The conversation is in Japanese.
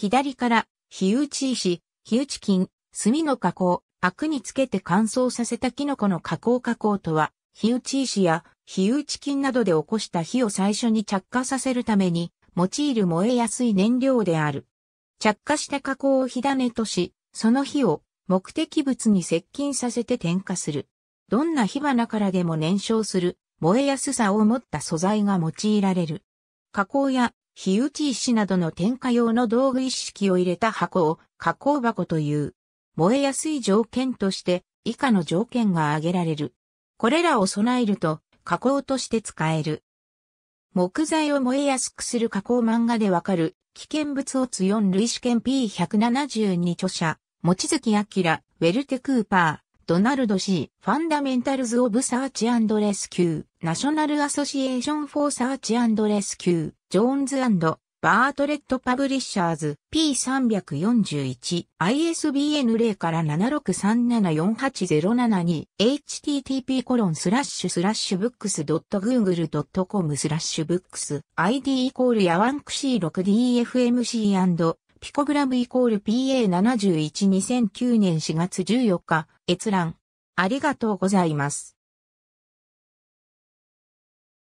左から、火打ち石、火打ち金、炭の加工、悪につけて乾燥させたキノコの加工加工とは、火打ち石や火打ち金などで起こした火を最初に着火させるために、用いる燃えやすい燃料である。着火した加工を火種とし、その火を目的物に接近させて点火する。どんな火花からでも燃焼する燃えやすさを持った素材が用いられる。加工や火打ち石などの点火用の道具一式を入れた箱を加工箱という。燃えやすい条件として以下の条件が挙げられる。これらを備えると加工として使える。木材を燃えやすくする加工漫画でわかる危険物を強ん類試験 P172 著者、餅月明、ウェルテ・クーパー、ドナルド C、ファンダメンタルズ・オブ・サーチ・アンド・レスキュー。ナショナルアソシエーションフォーサーチレスキュー、ジョーンズバートレットパブリッシャーズ P341 ISBN 0から763748072 http コロンスラッシュスラッシュブックス .google.com スラッシュブックス ID イコールヤワンクシー6 d f m c ピコグラムイコール PA712009 年4月14日閲覧ありがとうございます。